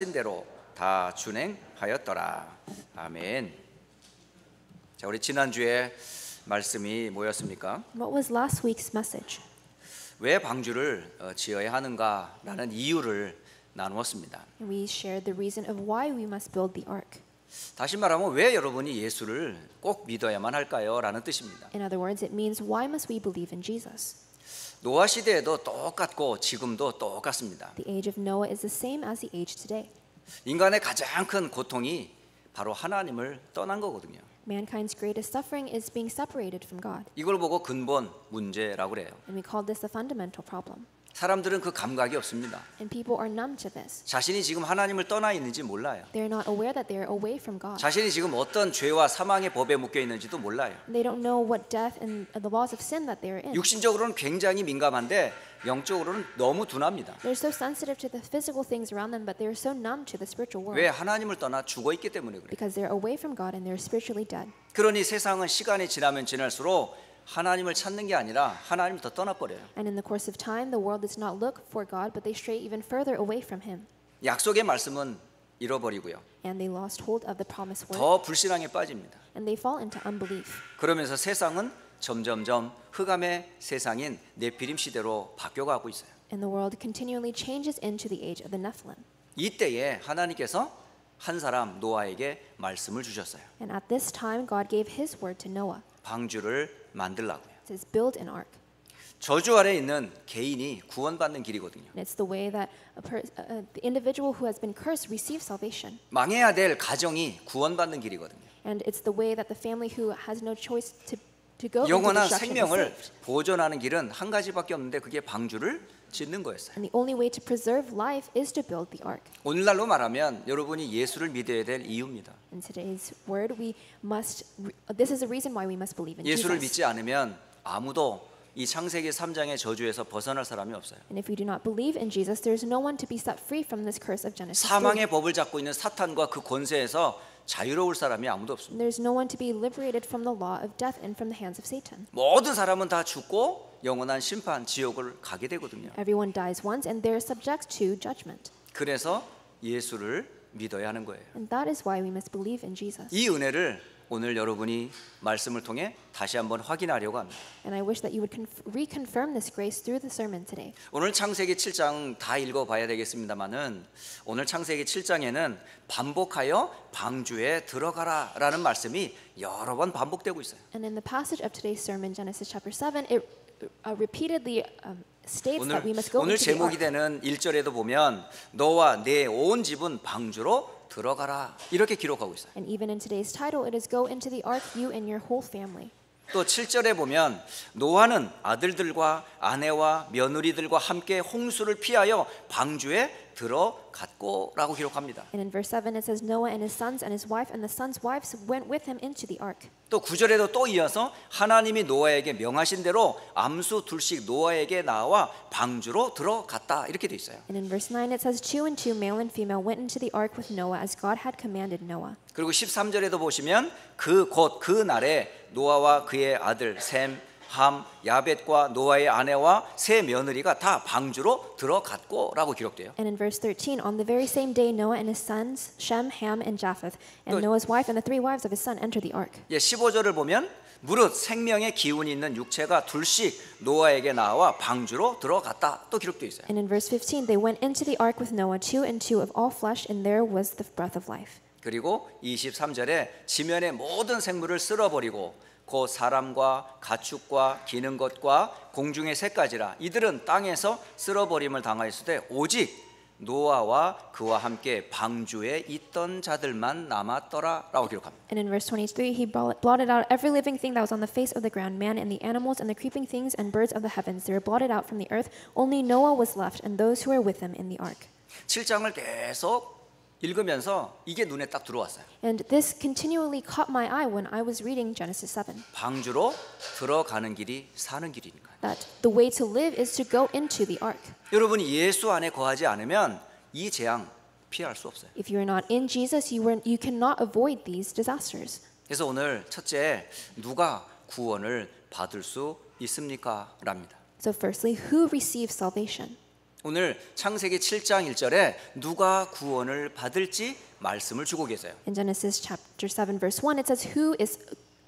하신 대로 다 준행하였더라. 아멘. 자, 우리 지난주에 말씀이 뭐였습니까? What was last week's message? 왜 방주를 어, 지어야 하는가라는 이유를 나누었습니다. We shared the reason of why we must build the ark. 다시 말하면 왜 여러분이 예수를 꼭 믿어야만 할까요? 라는 뜻입니다. In other words, it means why must we believe in Jesus? 노아 시대에도 똑같고 지금도 똑같습니다. The age of Noah is the same as the age today. 인간의 가장 큰 고통이 바로 하나님을 떠난 거거든요. Mankind's greatest suffering is being separated from God. 이걸 보고 근본 문제라고 그래요. And we call this the fundamental problem. 사람들은 그 감각이 없습니다. And people are numb to this. 자신이 지금 하나님을 떠나 있는지 몰라요. They're not aware that they're away from God. 자신이 지금 어떤 죄와 사망의 법에 묶여 있는지도 몰라요. They don't know what death and the laws of sin that they're in. 육신적으로는 굉장히 민감한데 영적으로는 너무 둔합니다. They're so sensitive to the physical things around them, but they're so numb to the spiritual world. 왜 하나님을 떠나 죽어 있기 때문에 그래요. Because they're away from God and they're spiritually dead. 그러니 세상은 시간이 지나면 지날수록 하나님을 찾는 게 아니라 하나님을 더 떠나버려요. And in the course of time, the world does not look for God, but they stray even further away from Him. 약속의 말씀은 잃어버리고요. And they lost hold of the promised word. 더 불신앙에 빠집니다. And they fall into unbelief. 그러면서 세상은 점점점 흑암의 세상인 네피림 시대로 바뀌어가고 있어요. And the world continually changes into the age of the Nephilim. 이때에 하나님께서 한 사람 노아에게 말씀을 주셨어요. And at this time God gave his word to Noah. 방주를 만들라고요. It says build an ark. 저주 아래 있는 개인이 구원받는 길이거든요. And it's the way that a per, uh, the individual who has been cursed receives salvation. 망해야 될 가정이 구원받는 길이거든요. And it's the way that the family who has no choice to to go into destruction. 영원한 생명을 보존하는 길은 한 가지밖에 없는데 그게 방주를 짓는 거였어요. And the only way to preserve life is to build the ark. 오늘날로 말하면 여러분이 예수를 믿어야 될 이유입니다. In today's word, we must. This is the reason why we must believe in Jesus. 예수를 믿지 않으면 아무도 이 창세기 3장의 저주에서 벗어날 사람이 없어요. And if we do not believe in Jesus, there is no one to be set free from this curse of Genesis. 사망의 법을 잡고 있는 사탄과 그 권세에서 자유로울 사람이 아무도 없습니다. There's no one to be liberated from the law of death and from the hands of Satan. 모든 사람은 다 죽고 영원한 심판 지옥을 가게 되거든요. Everyone dies once and they're subject to judgment. 그래서 예수를 믿어야 하는 거예요. And that is why we must believe in Jesus. 이 은혜를 오늘 여러분이 말씀을 통해 다시 한번 확인하려고 합니다. And I wish that you would reconfirm this grace through the sermon today. 오늘 창세기 7장 다 읽어 봐야 되겠습니다만은 오늘 창세기 7장에는 반복하여 방주에 들어가라라는 말씀이 여러 번 반복되고 있어요. And in the passage of today's sermon Genesis chapter 7 it uh, repeatedly um, 오늘, 오늘 제목이 되는 1절에도 보면 너와 내 온 집은 방주로 꼭 들어가라 이렇게 기록하고 있어요. And even in today's title, it is "Go into the ark, you and your whole family." 또 7절에 보면 노아는 아들들과 아내와 며느리들과 함께 홍수를 피하여 방주에 들어갔고라고 기록합니다. And in verse 7 it says Noah and his sons and his wife and the sons' wives went with him into the ark. 또 9절에도 또 이어서 하나님이 노아에게 명하신 대로 암수 둘씩 노아에게 나와 방주로 들어갔다 이렇게 돼 있어요. And in verse 9 it says two and two male and female went into the ark with Noah as God had commanded Noah. 그리고 13절에도 보시면 그 곧 그 날에 노아와 그의 아들 샘 함, 야벳과 노아의 아내와 세 며느리가 다 방주로 들어갔고라고 기록돼요. And in verse 13, on the very same day Noah and his sons Shem, Ham and Japheth and Noah's wife and the three wives of his son enter the ark. 예, 15절을 보면 무릇 생명의 기운이 있는 육체가 둘씩 노아에게 나와 방주로 들어갔다 또 기록돼 있어요. And in verse 15, they went into the ark with Noah, two and two of all flesh, and there was the breath of life. 그리고 23절에 지면의 모든 생물을 쓸어버리고 곧 사람과 가축과 기는 것과 공중의 새까지라 이들은 땅에서 쓸어버림을 당하였으되 오직 노아와 그와 함께 방주에 있던 자들만 남았더라라고 기록합니다. And in verse 23 he blotted out every living thing that was on the face of the ground man and the animals and the creeping things and birds of the heavens they were blotted out from the earth only Noah was left and those who were with him in the ark. 7장을 계속 읽으면서 이게 눈에 딱 들어왔어요. And this continually caught my eye when I was reading Genesis 7. 방주로 들어가는 길이 사는 길이니까. That the way to live is to go into the ark. 여러분 예수 안에 거하지 않으면 이 재앙 피할 수 없어요. If you are not in Jesus, you were, you cannot avoid these disasters. 그래서 오늘 첫째 누가 구원을 받을 수 있습니까?랍니다. So firstly, who receives salvation? 오늘 창세기 7장 1절에 누가 구원을 받을지 말씀을 주고 계세요. In Genesis chapter 7 verse 1 it says who is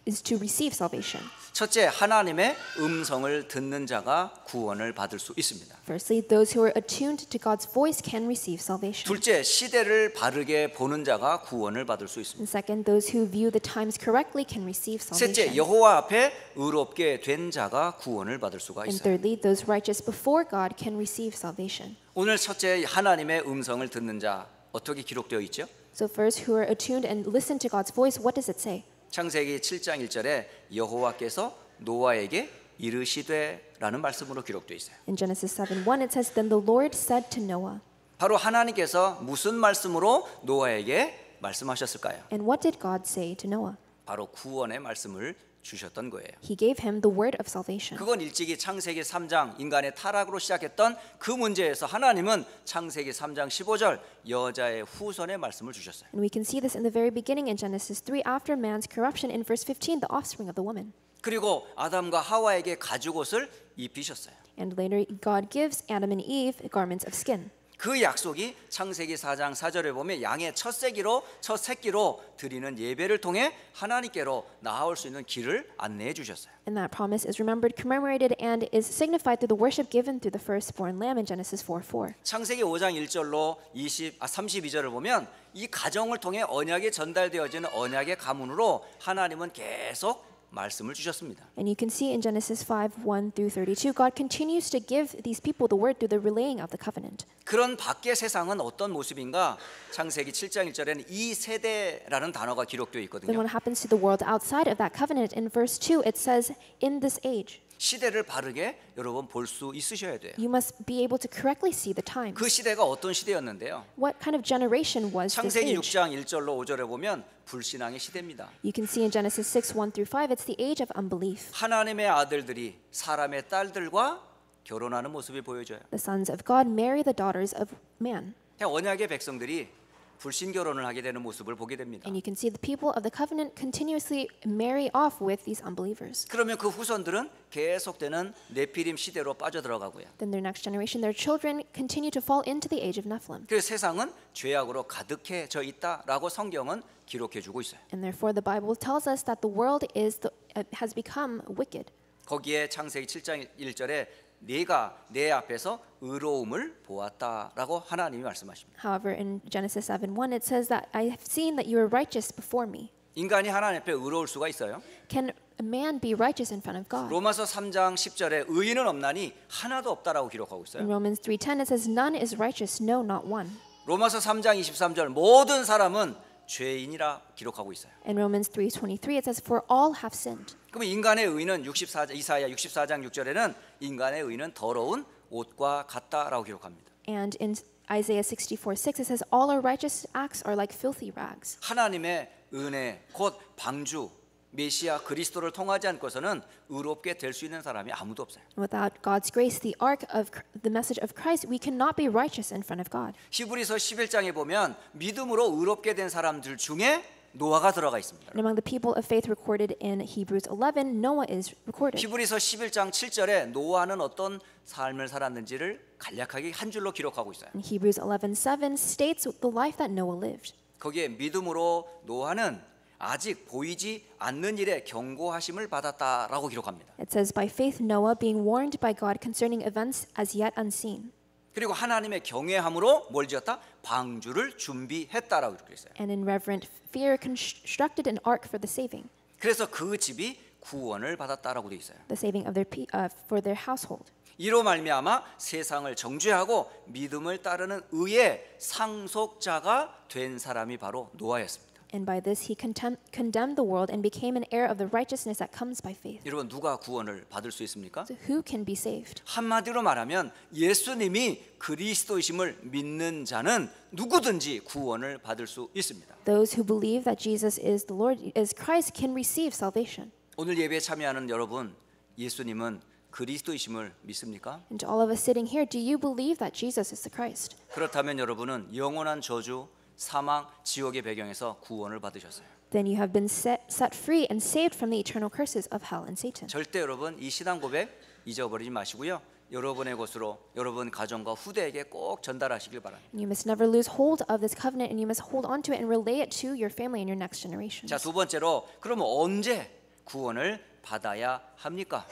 is to receive salvation. 첫째, 하나님의 음성을 듣는 자가 구원을 받을 수 있습니다. Firstly, those who are attuned to God's voice can receive salvation. 둘째, 시대를 바르게 보는 자가 구원을 받을 수 있습니다. And second, those who view the times correctly can receive salvation. 셋째, 여호와 앞에 의롭게 된 자가 구원을 받을 수가 있어요. And thirdly, those righteous before God can receive salvation. 오늘 첫째 하나님의 음성을 듣는 자 어떻게 기록되어 있죠? So first, who are attuned and listen to God's voice, what does it say? 창세기 7장 1절에 여호와께서 노아에게 이르시되라는 말씀으로 기록되어 있어요. In Genesis 7:1 it says then the Lord said to Noah. 바로 하나님께서 무슨 말씀으로 노아에게 말씀하셨을까요? And what did God say to Noah? 바로 구원의 말씀을 주셨던 거예요. He gave him the word of salvation. 그건 일찍이 창세기 3장 인간의 타락으로 시작했던 그 문제에서 하나님은 창세기 3장 15절 여자의 후손의 말씀을 주셨어요. And we can see this in the very beginning in Genesis 3 after man's corruption in verse 15 the offspring of the woman. 그리고 아담과 하와에게 가죽옷을 입히셨어요. And later God gives Adam and Eve garments of skin. 그 약속이 창세기 4장 4절에 보면 양의 첫 새끼로 첫 새끼로 드리는 예배를 통해 하나님께로 나아올 수 있는 길을 안내해 주셨어요. And that promise is remembered, commemorated, and is signified through the worship given through the firstborn lamb in Genesis 4:4. 창세기 5장 1절로 20, 아, 32절을 보면 이 가정을 통해 언약이 전달되어지는 언약의 가문으로 하나님은 계속 말씀을 주셨습니다. And you can see in Genesis 5:1 through 32, God continues to give these people the word through the relaying of the covenant. 그런 밖의 세상은 어떤 모습인가? 창세기 7장 1절에는 이 세대라는 단어가 기록되어 있거든요. Then what happens to the world outside of that covenant? In verse 2, it says, in this age. 시대를 바르게 여러분 볼 수 있으셔야 돼요. You must be able to correctly see the times. 그 시대가 어떤 시대였는데요? What kind of generation was this 창세기 age? 6장 1절로 5절에 보면 불신앙의 시대입니다. You can see in Genesis 6, 1 through 5, it's the age of unbelief. 하나님의 아들들이 사람의 딸들과 결혼하는 모습이 보여져요. The sons of God marry the daughters of man. 언약의 백성들이 불신 결혼을 하게 되는 모습을 보게 됩니다. And you can see the people of the covenant continuously marry off with these unbelievers. 그러면 그 후손들은 계속되는 네피림 시대로 빠져들어가고요. Then their next generation, their children continue to fall into the age of Nephilim. 그래서 세상은 죄악으로 가득해져 있다라고 성경은 기록해 주고 있어요. And therefore the Bible tells us that the world is the, has become wicked. 거기에 창세기 7장 1절에 내가 내 앞에서 의로움을 보았다라고 하나님이 말씀하십니다. However, in Genesis 7:1 it says that I have seen that you are righteous before me. 인간이 하나님 앞에 의로울 수가 있어요? Can a man be righteous in front of God? 로마서 3장 10절에 의인은 없나니 하나도 없다라고 기록하고 있어요. In Romans 3:10 it says none is righteous, no not one. 로마서 3장 23절 모든 사람은 죄인이라 기록하고 있어요. In Romans 3:23 it says for all have sinned. 그럼 인간의 의는 64 이사야 64장 6절에는 인간의 의는 더러운 옷과 같다라고 기록합니다. And in Isaiah 64:6 it says all our righteous acts are like filthy rags. 하나님의 은혜 곧 방주 메시아 그리스도를 통하지 않고서는 의롭게 될 수 있는 사람이 아무도 없어요. Without God's grace, the ark of the message of Christ, we cannot be righteous in front of God. 히브리서 11장에 보면 믿음으로 의롭게 된 사람들 중에 노아가 들어가 있습니다. And among the people of faith recorded in Hebrews 11, Noah is recorded. 히브리서 11장 7절에 노아는 어떤 삶을 살았는지를 간략하게 한 줄로 기록하고 있어요. And Hebrews 11:7 states the life that Noah lived. 거기에 믿음으로 노아는 아직 보이지 않는 일에 경고하심을 받았다라고 기록합니다. It says by faith Noah being warned by God concerning events as yet unseen. 그리고 하나님의 경외함으로 뭘 지었다? 방주를 준비했다라고 이렇게 했어요. And in reverent fear constructed an ark for the saving. 그래서 그 집이 구원을 받았다라고 돼 있어요. The saving of their uh, for their household. 이로 말미암아 세상을 정죄하고 믿음을 따르는 의의 상속자가 된 사람이 바로 노아였습니다. and by this he condemned the world and became an heir of the righteousness that comes by faith. 여러분 누가 구원을 받을 수 있습니까? So who can be saved? 한마디로 말하면 예수님이 그리스도이심을 믿는 자는 누구든지 구원을 받을 수 있습니다. Those who believe that Jesus is the Lord is Christ can receive salvation. 오늘 예배에 참여하는 여러분, 예수님은 그리스도이심을 믿습니까? And all of us sitting here, do you believe that Jesus is the Christ? 그렇다면 여러분은 영원한 저주 사망, 지옥의 배경에서 구원을 받으셨어요. Then you have been set, set free and saved from the eternal curses of hell and Satan. 절대 여러분 이 신앙 고백 잊어버리지 마시고요. 여러분의 것으로 여러분 가정과 후대에게 꼭 전달하시길 바랍니다. You must never lose hold of this covenant and you must hold on to it and relay it to your family and your next generations. 자, 두 번째로 그러면 언제 구원을 받아야 합니까?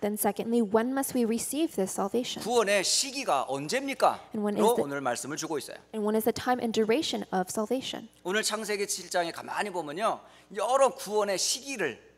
Then secondly, when must we receive this salvation? 구원의 시기가 언제입니까? And when is 로 the- 오늘 말씀을 주고 있어요. And when is the time and duration of salvation? 오늘 창세기 7장에 가만히 보면요. 여러 구원의 시기를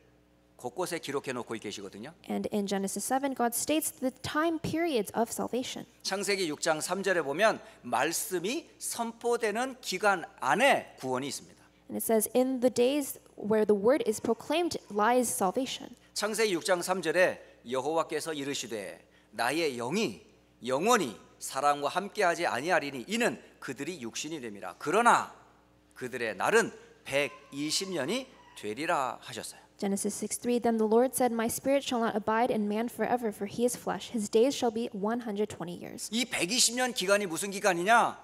곳곳에 기록해 놓고 계시거든요. And in Genesis 7, God states the time periods of salvation. 창세기 6장 3절에 보면 말씀이 선포되는 기간 안에 구원이 있습니다. And it says, In the days where the word is proclaimed lies salvation. 창세기 6장 3절에 여호와께서 이르시되 나의 영이 영원히 사람과 함께하지 아니하리니 이는 그들이 육신이 됨이라 그러나 그들의 날은 120년이 되리라 하셨어요. Genesis 6:3 Then the Lord said, My spirit shall not abide in man forever, for he is flesh. His days shall be 120 years. 이 120년 기간이 무슨 기간이냐?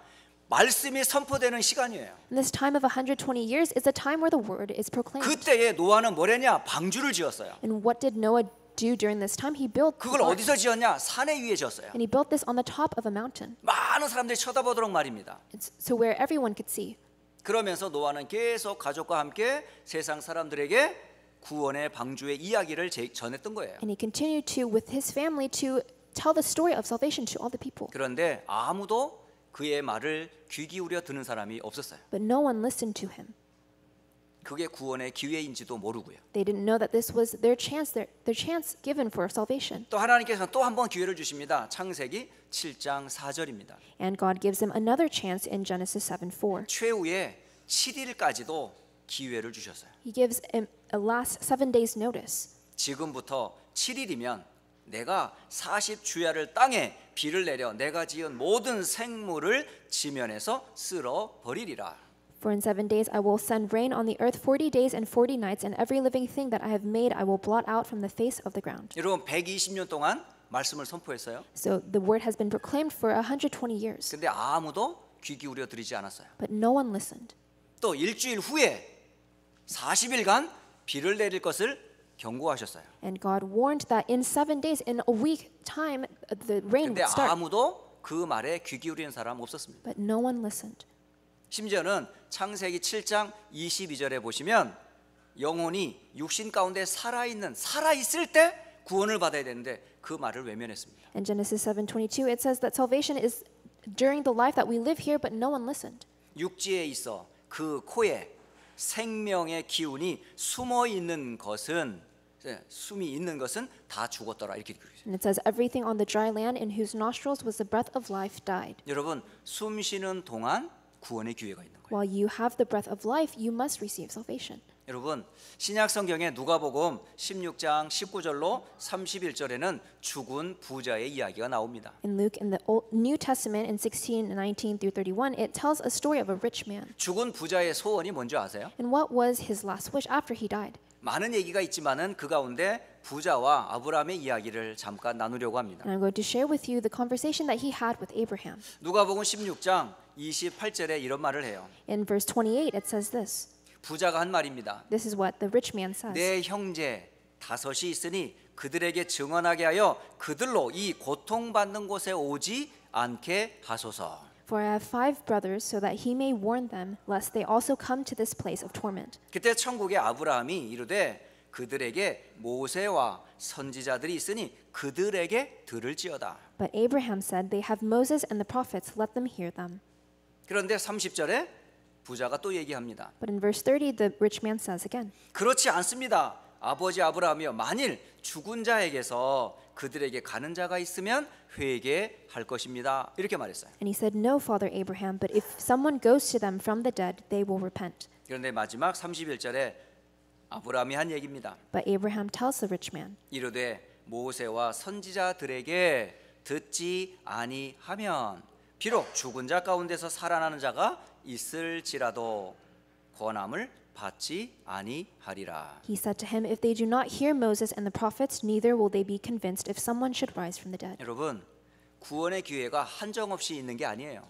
말씀이 선포되는 시간이에요. And this time of 120 years is a time where the word is proclaimed. 그때에 노아는 뭐랬냐? 방주를 지었어요. And what did Noah do during this time, he built 그걸 어디서 지었냐? 산에 위에 지었어요. and he built this on the top of a mountain, 많은 사람들이 쳐다보도록 말입니다. It's- so where everyone could see. 그러면서 노아는 계속 가족과 함께 세상 사람들에게 구원의 방주의 이야기를 제- 전했던 거예요. And he continued to, with his family, to tell the story of salvation to all the people. 그런데 아무도 그의 말을 귀 기울여 드는 사람이 없었어요. But no one listened to him. 그게 구원의 기회인지도 모르고요. They didn't know that this was their chance, their, their chance given for salvation. 또 하나님께서는 또한 번 기회를 주십니다. 창세기 7장 4절입니다. And God gives them another chance in Genesis 7:4. 최후의 7일까지도 기회를 주셨어요. He gives a, a last seven days notice. 지금부터 7일이면 내가 40주야를 땅에 비를 내려 내가 지은 모든 생물을 지면에서 쓸어 버리리라. For in seven days I will send rain on the earth forty days and forty nights, and every living thing that I have made I will blot out from the face of the ground. 여러분 120년 동안 말씀을 선포했어요. So the word has been proclaimed for 120 years. 근데 아무도 귀 기울여 들이지 않았어요. But no one listened. 또 일주일 후에 40일간 비를 내릴 것을 경고하셨어요. And God warned that in seven days, in a week time, the rain would start. 근데 아무도 그 말에 귀 기울이는 사람 없었습니다. But no one listened. 심지어는 창세기 7장 22절에 보시면 영혼이 육신 가운데 살아 있는 살아 있을 때 구원을 받아야 되는데 그 말을 외면했습니다. In Genesis 7:22 it says that salvation is during the life that we live here but no one listened. 육지에 있어 그 코에 생명의 기운이 숨어 있는 것은 숨이 있는 것은 다 죽었더라 이렇게 And it says everything on the dry land in whose nostrils was the breath of life died. 여러분 숨 쉬는 동안 구원의 기회가 있는 거예요. While you have the breath of life, you must receive salvation. 여러분 신약 성경의 누가복음 16장 19절로 31절에는 죽은 부자의 이야기가 나옵니다. In Luke in the Old, New Testament in 16:19 through 31 it tells a story of a rich man. 죽은 부자의 소원이 뭔지 아세요? And what was his last wish after he died? 많은 얘기가 있지만은 그 가운데 부자와 아브라함의 이야기를 잠깐 나누려고 합니다. And I'm going to share with you the conversation that he had with Abraham. 누가복음 16장 28절에 이런 말을 해요. In verse 28 it says this. 부자가 한 말입니다. This is what the rich man says. 내 형제 다섯이 있으니 그들에게 증언하게 하여 그들로 이 고통받는 곳에 오지 않게 하소서. For I have five brothers, so that he may warn them, lest they also come to this place of torment. 그때 천국의 아브라함이 이르되 그들에게 모세와 선지자들이 있으니 그들에게 들을지어다. But Abraham said, They have Moses and the prophets; let them hear them. 그런데 30절에 부자가 또 얘기합니다. But in verse 30 the rich man says again. 그렇지 않습니다. 아버지 아브라함이여 만일 죽은 자에게서 그들에게 가는 자가 있으면 회개할 것입니다. 이렇게 말했어요. And he said, No, Father Abraham, but if someone goes to them from the dead, they will repent. 그런데 마지막 31절에 아브라함이 한 얘기입니다. But Abraham tells the rich man. 이르되 모세와 선지자들에게 듣지 아니하면 비록 죽은 자 가운데서 살아나는 자가 있을지라도 권함을 받지 아니하리라. He said to him, If they do not hear Moses and the prophets, neither will they be convinced if someone should rise from the dead. 여러분, 구원의 기회가 한정없이 있는 게 아니에요.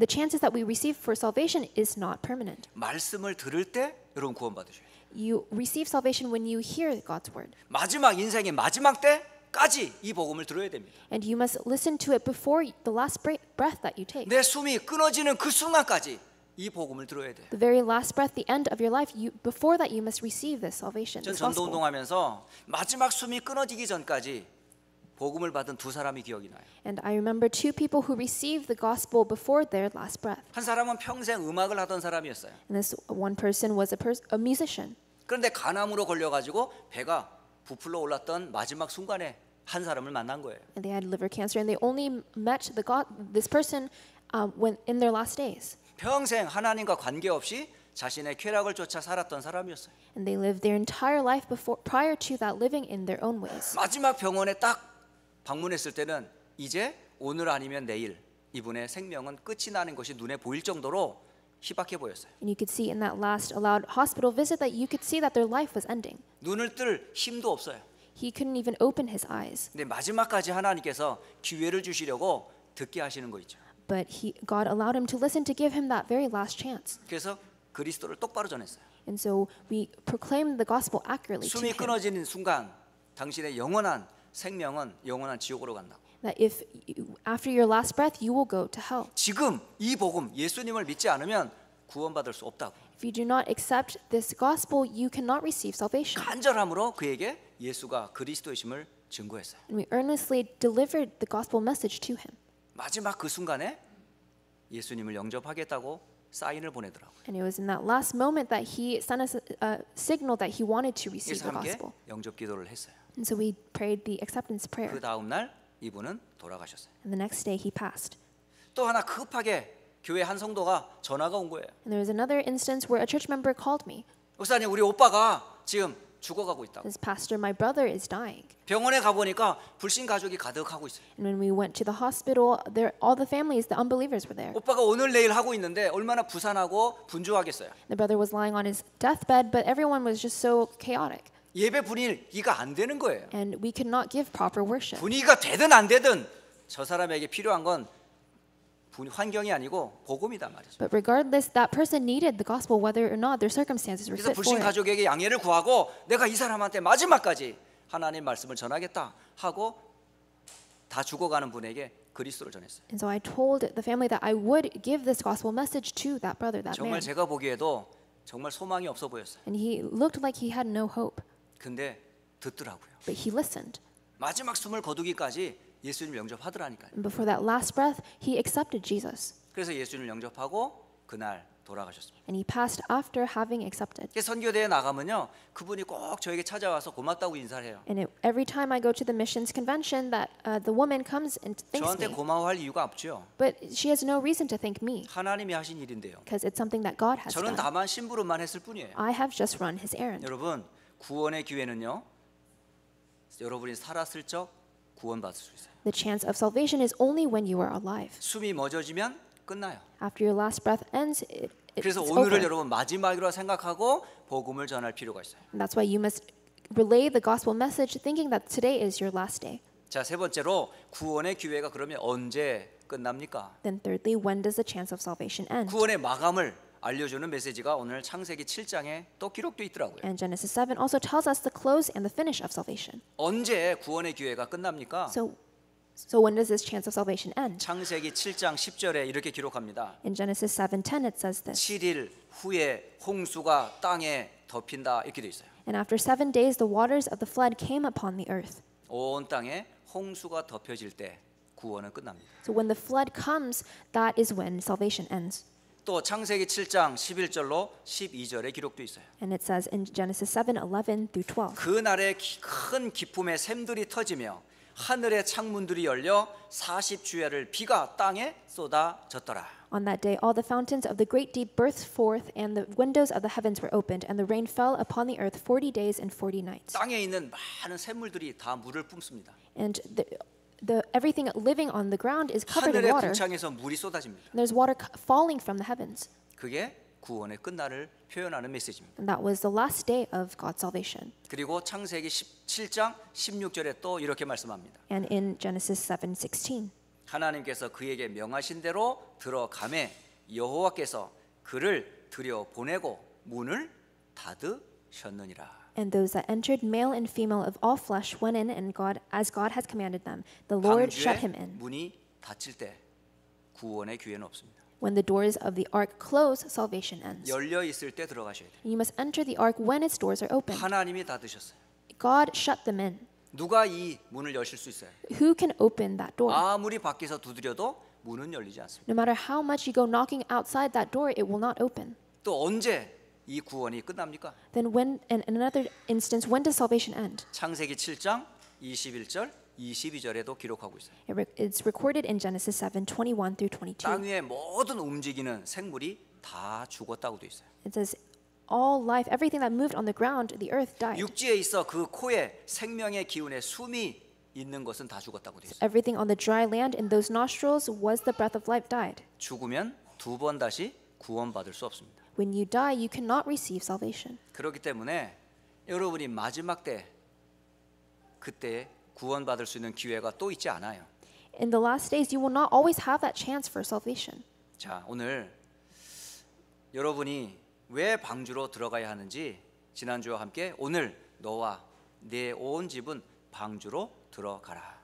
The chances that we receive for salvation is not permanent. 말씀을 들을 때 여러분 구원받으셔요. You receive salvation when you hear God's word. 마지막 인생의 마지막 때 때까지 이 복음을 들어야 됩니다. And you must listen to it before the last breath that you take. 내 숨이 끊어지는 그 순간까지 이 복음을 들어야 돼요. The very last breath, the end of your life, you, before that you must receive this salvation. 전 전도 운동하면서 마지막 숨이 끊어지기 전까지 복음을 받은 두 사람이 기억이 나요. And I remember two people who received the gospel before their last breath. 한 사람은 평생 음악을 하던 사람이었어요. And this one person was a, pers- a musician. 그런데 간암으로 걸려가지고 배가 부풀러 올랐던 마지막 순간에 한 사람을 만난 거예요. And they had liver cancer, and they only met the God, this person um, when in their last days. 평생 하나님과 관계없이 자신의 쾌락을 쫓아 살았던 사람이었어요. And they lived their entire life before, prior to that, living in their own ways. 마지막 병원에 딱 방문했을 때는 이제 오늘 아니면 내일 이분의 생명은 끝이 나는 것이 눈에 보일 정도로 희박해 보였어요. And you could see in that last allowed hospital visit that you could see that their life was ending. 눈을 뜰 힘도 없어요. He couldn't even open his eyes. 근데 마지막까지 하나님께서 기회를 주시려고 듣게 하시는 거 있죠. But he, God allowed him to listen to give him that very last chance. 그래서 그리스도를 똑바로 전했어요. And so we proclaimed the gospel accurately. 숨이 끊어지는 순간 당신의 영원한 생명은 영원한 지옥으로 간다. That if you, after your last breath you will go to hell. 지금 이 복음 예수님을 믿지 않으면 구원받을 수 없다고. If you do not accept this gospel, you cannot receive salvation. 간절함으로 그에게 예수가 그리스도이심을 증거했어요. And we earnestly delivered the gospel message to him. 마지막 그 순간에 예수님을 영접하겠다고 사인을 보내더라고요. And it was in that last moment that he sent us a, signal that he wanted to receive the gospel. 영접 기도를 했어요. And so we prayed the acceptance prayer. 그 다음 날 이분은 돌아가셨어요. And the next day he passed. 또 하나 급하게 교회 한 성도가 전화가 온 거예요. And there was another instance where a church member called me. 목사님 우리 오빠가 지금 죽어가고 있다. This pastor, my brother is dying. 병원에 가 보니까 불신 가족이 가득하고 있어요. And when we went to the hospital, there all the families, the unbelievers were there. 오빠가 오늘 내일 하고 있는데 얼마나 부산하고 분주하겠어요. The brother was lying on his deathbed, but everyone was just so chaotic. 예배 분위기가 안 되는 거예요. And we could not give proper worship. 분위기가 되든 안 되든 저 사람에게 필요한 건 환경이 아니고 복음이다 말이죠. But regardless, that person needed the gospel whether or not their circumstances were 그래서 fit 불신 for it. 가족에게 양해를 구하고 내가 이 사람한테 마지막까지 하나님 말씀을 전하겠다 하고 다 죽어가는 분에게 그리스도를 전했어요. And so I told the family that I would give this gospel message to that brother, that 정말 man. 제가 보기에도 정말 소망이 없어 보였어요. And he looked like he had no hope, 근데 듣더라고요. but he listened. 마지막 숨을 거두기까지 예수님 영접하더라니까요. And before that last breath, he accepted Jesus. 그래서 예수님을 영접하고 그날 돌아가셨습니다. And he passed after having accepted. 선교대에 나가면요, 그분이 꼭 저에게 찾아와서 고맙다고 인사를 해요. And it, every time I go to the missions convention, that uh, the woman comes and thanks 저한테 me. 고마워할 이유가 없죠. But she has no reason to thank me. 하나님이 하신 일인데요. Because it's something that God has 저는 done. 다만 심부름만 했을 뿐이에요. I have just run His errand. 여러분 구원의 기회는요, 여러분이 살았을 적 구원받을 수 있어요. The chance of salvation is only when you are alive. 숨이 멎어지면 끝나요. After your last breath ends, it, it's 그래서 오늘을 over. 여러분 마지막으로 생각하고 복음을 전할 필요가 있어요. And that's why you must relay the gospel message thinking that today is your last day. 자, 세 번째로 구원의 기회가 그러면 언제 끝납니까? Then thirdly, when does the chance of salvation end? 구원의 마감을 알려주는 메시지가 오늘 창세기 7장에 또 기록돼 있더라고요. And Genesis 7 also tells us the close and the finish of salvation. 언제 구원의 기회가 끝납니까? So So when does this chance of salvation end? 창세기 7장 10절에 이렇게 기록합니다. In Genesis 7:10 it says this. 7일 후에 홍수가 땅에 덮인다 이렇게 돼 있어요. And after seven days the waters of the flood came upon the earth. 온 땅에 홍수가 덮여질 때 구원은 끝납니다. So when the flood comes, that is when salvation ends. 또 창세기 7장 11절로 12절에 기록돼 있어요. And it says in Genesis 7:11 through 12. 그날에 큰 기쁨의 샘들이 터지며 하늘의 창문들이 열려 40주야를 비가 땅에 쏟아졌더라. On that day all the fountains of the great deep burst forth and the windows of the heavens were opened and the rain fell upon the earth 40 days and 40 nights. 땅에 있는 많은 샘물들이 다 물을 뿜습니다. And the, the everything living on the ground is covered in 하늘의 water. 궁창에서 물이 쏟아집니다. There's water falling from the heavens. 그게 구원의 끝날을 표현하는 메시지입니다. And that was the last day of God's salvation. 그리고 창세기 17장 16절에 또 이렇게 말씀합니다. And in Genesis 7:16. 하나님께서 그에게 명하신 대로 들어감에 여호와께서 그를 들여 보내고 문을 닫으셨느니라. and those that entered, male and female of all flesh, went in and God, as God has commanded them. The Lord shut him in. 때 When the doors of the ark close, salvation ends. You must enter the ark when its doors are open. God shut them in. 누가 이 문을 수 있어요? Who can open that door? 아무리 밖에서 두드려도 문은 열리지 않습니다. No matter how much you go knocking outside that door, it will not open. 또 언제 이 구원이 끝납니까? Then when in another instance when does salvation end? 창세기 7장 21절 22절에도 기록하고 있어요. It's recorded in Genesis 7:21 through 22. 땅 위에 모든 움직이는 생물이 다 죽었다고 돼 있어요. It says all life, everything that moved on the ground, the earth died. 육지에 있어 그 코에 생명의 기운에 숨이 있는 것은 다 죽었다고 돼 있어요. Everything on the dry land in those nostrils was the breath of life died. 죽으면 두 번 다시 구원받을 수 없습니다. When you die, you cannot receive salvation. 그렇기 때문에 여러분이 마지막 때 그때 구원받을 수 있는 기회가 또 있지 않아요. In the last days, you will not always have that chance for salvation. 자, 오늘 여러분이 왜 방주로 들어가야 하는지 지난주와 함께 오늘 너와 내온 집은 방주로 들어가라.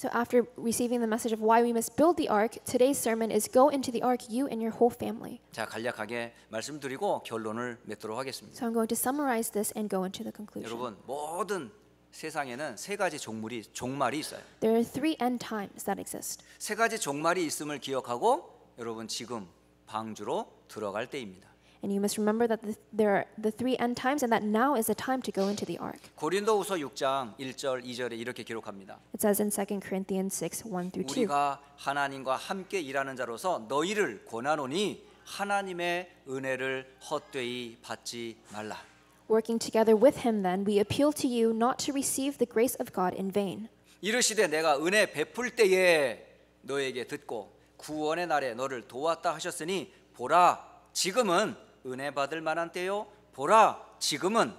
So after receiving the message of why we must build the ark, today's sermon is go into the ark you and your whole family. 자, 간략하게 말씀드리고 결론을 맺도록 하겠습니다. So I'm going to summarize this and go into the conclusion. 여러분, 모든 세상에는 세 가지 종물이 종말이 있어요. There are three end times that exist. 세 가지 종말이 있음을 기억하고 여러분 지금 방주로 들어갈 때입니다. And you must remember that the, there are the three end times and that now is the time to go into the ark. 고린도후서 6장 1절 2절에 이렇게 기록합니다. It says in 2 Corinthians 6, 1 through 2. 우리가 하나님과 함께 일하는 자로서 너희를 권하노니 하나님의 은혜를 헛되이 받지 말라. Working together with him then we appeal to you not to receive the grace of God in vain. 이르시되 내가 은혜 베풀 때에 너에게 듣고 구원의 날에 너를 도왔다 하셨으니 보라 지금은 은혜 받을 만한 때요 보라 지금은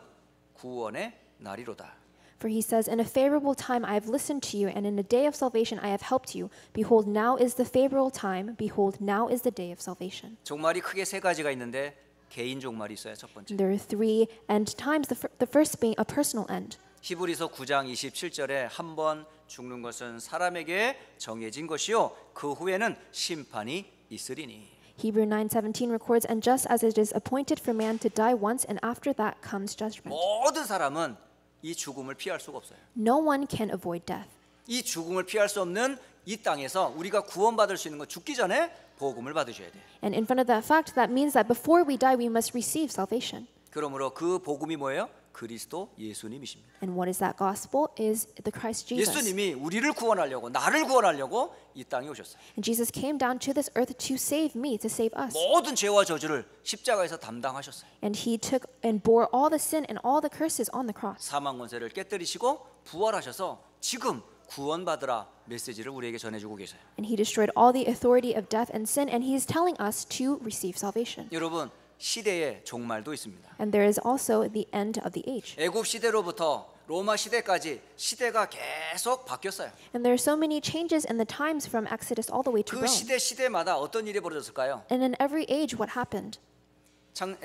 구원의 날이로다. For he says, In a favorable time I have listened to you, and in the day of salvation I have helped you. Behold, now is the favorable time. Behold, now is the day of salvation. 종말이 크게 세 가지가 있는데 개인 종말이 있어요 첫 번째. There are three end times. The, fir- the first being a personal end. 히브리서 9장 27절에 한번 죽는 것은 사람에게 정해진 것이요 그 후에는 심판이 있으리니. Hebrew 9:17 records and just as it is appointed for man to die once and after that comes judgment. 모든 사람은 이 죽음을 피할 수가 없어요. No one can avoid death. 이 죽음을 피할 수 없는 이 땅에서 우리가 구원받을 수 있는 건 죽기 전에 복음을 받으셔야 And in front of that fact that means that before we die we must receive salvation. 그러므로 그 복음이 뭐예요? 그리스도 예수님이십니다. And what is that gospel? Is the Christ Jesus. 예수님이 우리를 구원하려고 나를 구원하려고 이 땅에 오셨어요. And Jesus came down to this earth to save me, to save us. 모든 죄와 저주를 십자가에서 담당하셨어요. And he took and bore all the sin and all the curses on the cross. 사망 권세를 깨뜨리시고 부활하셔서 지금 구원받으라 메시지를 우리에게 전해주고 계세요. And he destroyed all the authority of death and sin, and he is telling us to receive salvation. 여러분 시대의 종말도 있습니다. And there is also the end of the age. 애굽 시대로부터 로마 시대까지 시대가 계속 바뀌었어요. And there are so many changes in the times from Exodus all the way to 그 Rome. 시대 시대마다 어떤 일이 벌어졌을까요? And in every age what happened?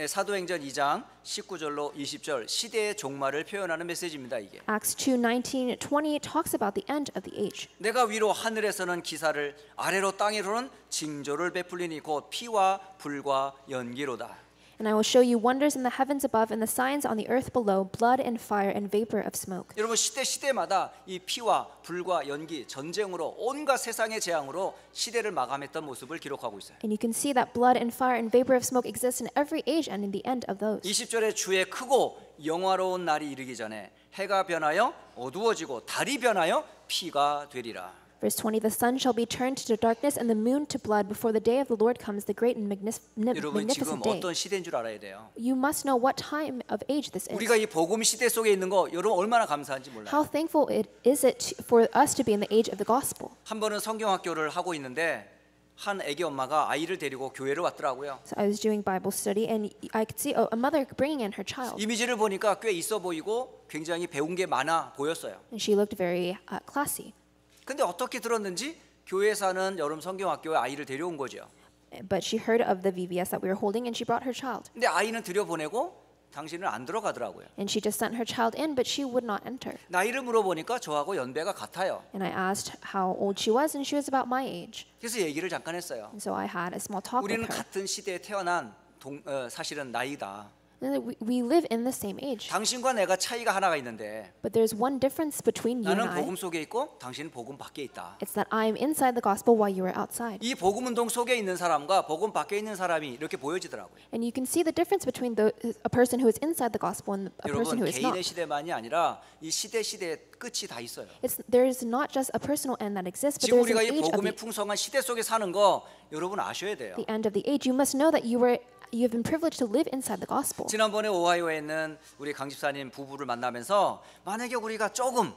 사도행전 2장 19절로 20절 시대의 종말을 표현하는 메시지입니다 이게. Acts 2:19 20 talks about the end of the age. 내가 위로 하늘에서는 기사를 아래로 땅에로는 징조를 베풀리니 곧 피와 불과 연기로다. And I will show you wonders in the heavens above and the signs on the earth below, blood and fire and vapor of smoke. 여러분 시대 시대마다 이 피와 불과 연기, 전쟁으로 온갖 세상의 재앙으로 시대를 마감했던 모습을 기록하고 있어요. And you can see that blood and fire and vapor of smoke exist in every age and in the end of those. 20절에 주의 크고 영화로운 날이 이르기 전에 해가 변하여 어두워지고 달이 변하여 피가 되리라. Verse 20 The sun shall be turned to darkness and the moon to blood before the day of the Lord comes, the great and magnificent day. You must know what time of age this is. 우리가 이 복음 시대 속에 있는 거 여러분 얼마나 감사한지 몰라요. How thankful it is it for us to be in the age of the gospel. 한 번은 성경 하고 있는데 한 아기 엄마가 아이를 데리고 교회를 왔더라고요. So I was doing Bible study and I could see a mother bringing in her child. 이미지를 보니까 꽤 있어 보이고 굉장히 배운 게 많아 보였어요. And she looked very uh, classy. 근데 어떻게 들었는지 교회에서 하는 여름 성경학교에 아이를 데려온 거죠. But she heard of the VBS that we were holding and she brought her child. 근데 아이는 들여보내고 당신은 안 들어가더라고요. And she just sent her child in, but she would not enter. 나이를 물어보니까 저하고 연배가 같아요. And I asked how old she was, and she was about my age. 그래서 얘기를 잠깐 했어요. And so I had a small talk. 우리는 with her. 같은 시대에 태어난 동, 어, 사실은 나이다. We, we live in the same age. 당신과 내가 차이가 하나가 있는데 But there's one difference between you and 나는 I. 복음 속에 있고 당신은 복음 밖에 있다. It's that I'm inside the gospel while you are outside. 이 복음 운동 속에 있는 사람과 복음 밖에 있는 사람이 이렇게 보여지더라고요. And you can see the difference between the, a person who is inside the gospel and a person 여러분 who is 개인의 시대만이 아니라 이 시대 시대 끝이 다 있어요. It's, there is not just a personal end that exists, but 지금 there's an 우리가 이 복음의 the, 풍성한 시대 속에 사는 거 여러분 아셔야 돼요. the end of the age. You must know that you were you have been privileged to live inside the gospel. 지난번에 오하이오에 있는 우리 강 집사님 부부를 만나면서 만약에 우리가 조금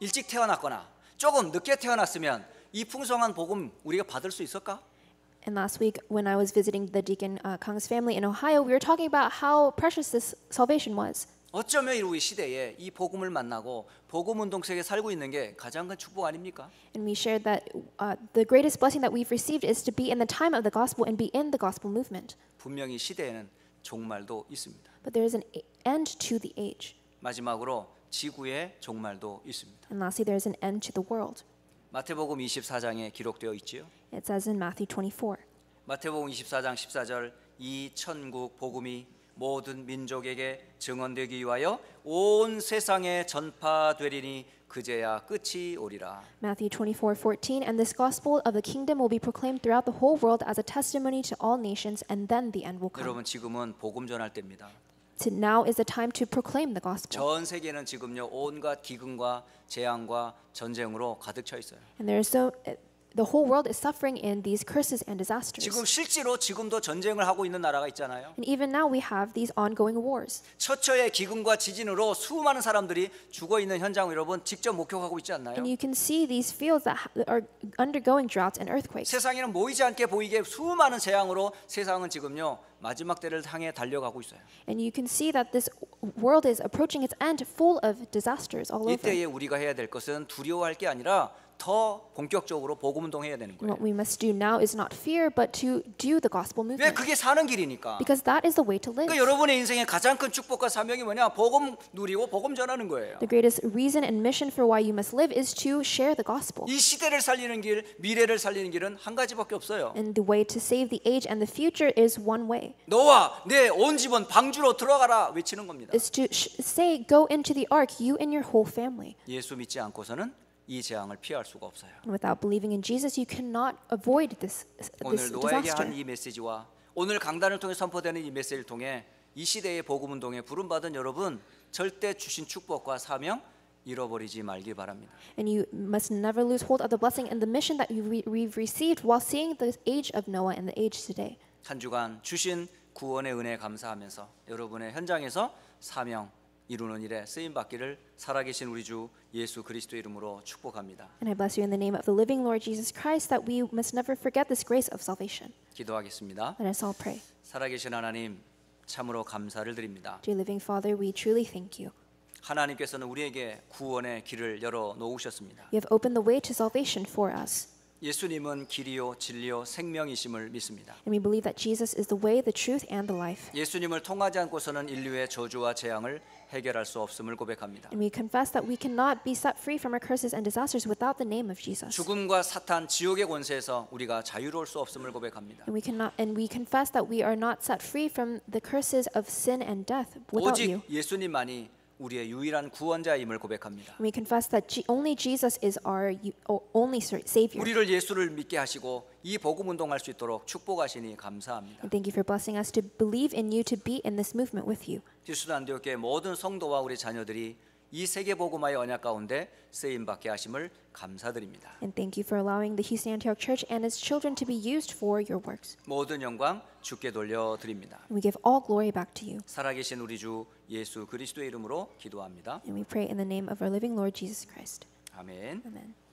일찍 태어났거나 조금 늦게 태어났으면 이 풍성한 복음 우리가 받을 수 있을까? And last week, when I was visiting the deacon uh, Kang's family in Ohio, we were talking about how precious this salvation was. 어쩌면 우리 시대에 이 복음을 만나고 복음 운동 속에 살고 있는 게 가장 큰 축복 아닙니까? And we shared that uh, the greatest blessing that we've received is to be in the time of the gospel and be in the gospel movement. 분명히 시대에는 종말도 있습니다. But there is an end to the age. 마지막으로 지구의 종말도 있습니다. And lastly, there is an end to the world. 마태복음 24장에 기록되어 있지요. It says in Matthew 24. 마태복음 24장 14절 이 천국 복음이 모든 민족에게 증언되기 위하여 온 세상에 전파되리니 그제야 끝이 오리라. Matthew 24:14 And this gospel of the kingdom will be proclaimed throughout the whole world as a testimony to all nations and then the end will come. 여러분 지금은 복음 전할 때입니다. To now is the time to proclaim the gospel. 전 세계는 지금요 온갖 기근과 재앙과 전쟁으로 가득 차 있어요. And there is so The whole world is suffering in these curses and disasters. 지금 실제로 지금도 전쟁을 하고 있는 나라가 있잖아요. And even now we have these ongoing wars. 처처의 기근과 지진으로 수많은 사람들이 죽어 있는 현장 여러분 직접 목격하고 있지 않나요? And you can see these fields that are undergoing droughts and earthquakes. 세상에는 보이지 않게 보이게 수많은 재앙으로 세상은 지금요 마지막 때를 향해 달려가고 있어요. And you can see that this world is approaching its end full of disasters all over. 이때에 우리가 해야 될 것은 두려워할 게 아니라 더 본격적으로 복음 운동해야 되는 거예요. What we must do now is not fear, but to do the gospel movement. 왜 그게 사는 길이니까. Because that is the way to live. 그러니까 여러분의 인생의 가장 큰 축복과 사명이 뭐냐? 복음 누리고 복음 전하는 거예요. The greatest reason and mission for why you must live is to share the gospel. 이 시대를 살리는 길, 미래를 살리는 길은 한 가지밖에 없어요. And the way to save the age and the future is one way. 너와 내온 집은 방주로 들어가라 외치는 겁니다. Is to say, go into the ark, you and your whole family. 예수 믿지 않고서는 이 재앙을 피할 수가 없어요. Without believing in Jesus, you cannot avoid this, this 오늘 노아에게 disaster. 한이 메시지와 오늘 강단을 통해 선포되는 이 메시지를 통해 이 시대의 복음 운동에 부름 받은 여러분 절대 주신 축복과 사명 잃어버리지 말길 바랍니다. And you must never lose hold of the blessing and the mission that you- we've received while seeing the age of Noah and the age today. 한 주간 주신 구원의 은혜 감사하면서 여러분의 현장에서 사명 이루는 일에 쓰임 받기를 살아계신 우리 주 예수 그리스도의 이름으로 축복합니다. And I bless you in the name of the living Lord Jesus Christ that we must never forget this grace of salvation. 기도하겠습니다. Let us all pray. 살아계신 하나님 참으로 감사를 드립니다. Dear living Father, we truly thank you. 하나님께서는 우리에게 구원의 길을 열어 놓으셨습니다. You have opened the way to salvation for us. 예수님은 길이요 진리요 생명이심을 믿습니다. And we believe that Jesus is the way, the truth, and the life. 예수님을 통하지 않고서는 인류의 저주와 재앙을 해결할 수 없음을 고백합니다. And we confess that we cannot be set free from our curses and disasters without the name of Jesus. 죽음과 사탄, 지옥의 권세에서 우리가 자유로울 수 없음을 고백합니다. And we cannot, and we confess that we are not set free from the curses of sin and death without you. 오직 예수님만이 우리의 유일한 구원자임을 고백합니다. We confess that only Jesus is our only savior. 우리를 예수를 믿게 하시고 이 복음 운동할 수 있도록 축복하시니 감사합니다. And thank you for blessing us to believe in you to be in this movement with you. 디수도 안디옥의 모든 성도와 우리 자녀들이 이 세계 복음화의 언약 가운데 쓰임 받게 하심을 감사드립니다. And thank you for allowing the Houston Antioch Church and its children to be used for your works. 모든 영광 주께 돌려드립니다. And we give all glory back to you. 살아계신 우리 주 예수 그리스도의 이름으로 기도합니다. And we pray in the name of our living Lord Jesus Christ. 아멘. 아멘.